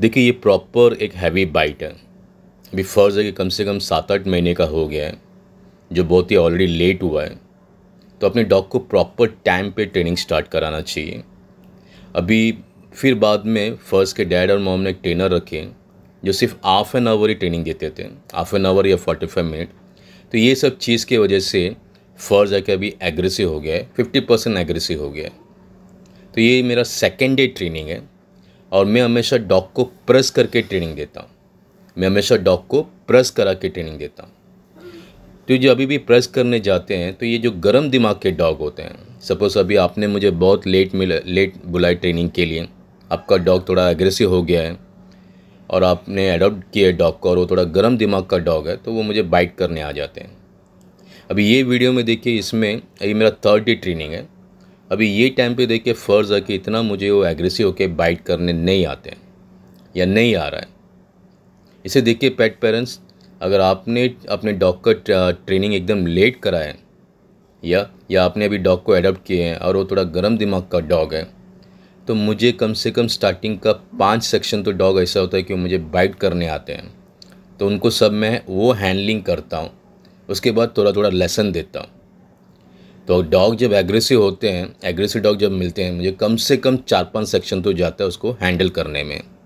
देखिए ये प्रॉपर एक हैवी बाइट है अभी फर्ज है कि कम से कम सात आठ महीने का हो गया है जो बहुत ही ऑलरेडी लेट हुआ है तो अपने डॉग को प्रॉपर टाइम पे ट्रेनिंग स्टार्ट कराना चाहिए अभी फिर बाद में फर्ज के डैड और मॉम ने एक ट्रेनर रखे जो सिर्फ हाफ एन आवर ही ट्रेनिंग देते थे हाफ एन आवर या फोर्टी फाइव मिनट तो ये सब चीज़ की वजह से फर्ज है कि अभी एग्रेसिव हो गया है फिफ्टी परसेंट एग्रेसिव हो गया है तो ये मेरा सेकेंड डे ट्रेनिंग है और मैं हमेशा डॉग को प्रेस करके ट्रेनिंग देता हूँ मैं हमेशा डॉग को प्रेस करा के ट्रेनिंग देता हूँ तो जो अभी भी प्रेस करने जाते हैं तो ये जो गर्म दिमाग के डॉग होते हैं सपोज़ अभी आपने मुझे बहुत लेट मिला लेट बुलाए ट्रेनिंग के लिए आपका डॉग थोड़ा एग्रेसिव हो गया है और आपने अडॉप्ट किया है डॉग को और वो थोड़ा गर्म दिमाग का डॉग है तो वो मुझे बाइट करने आ जाते हैं अभी ये वीडियो में देखिए इसमें ये मेरा थर्ड डे ट्रेनिंग है अभी ये टाइम पे देख के फ़र्ज़ है कि इतना मुझे वो एग्रेसिव होकर बाइट करने नहीं आते हैं या नहीं आ रहा है इसे देख के पेट पेरेंट्स अगर आपने अपने डॉग का ट्रेनिंग एकदम लेट करा है या या आपने अभी डॉग को अडोप्ट किए हैं और वो थोड़ा गर्म दिमाग का डॉग है तो मुझे कम से कम स्टार्टिंग का पाँच सेक्शन तो डॉग ऐसा होता है कि मुझे बाइट करने आते हैं तो उनको सब मैं वो हैंडलिंग करता हूँ उसके बाद थोड़ा थोड़ा लेसन देता हूँ तो डॉग जब एग्रेसिव होते हैं एग्रेसिव डॉग जब मिलते हैं मुझे कम से कम चार पांच सेक्शन तो जाता है उसको हैंडल करने में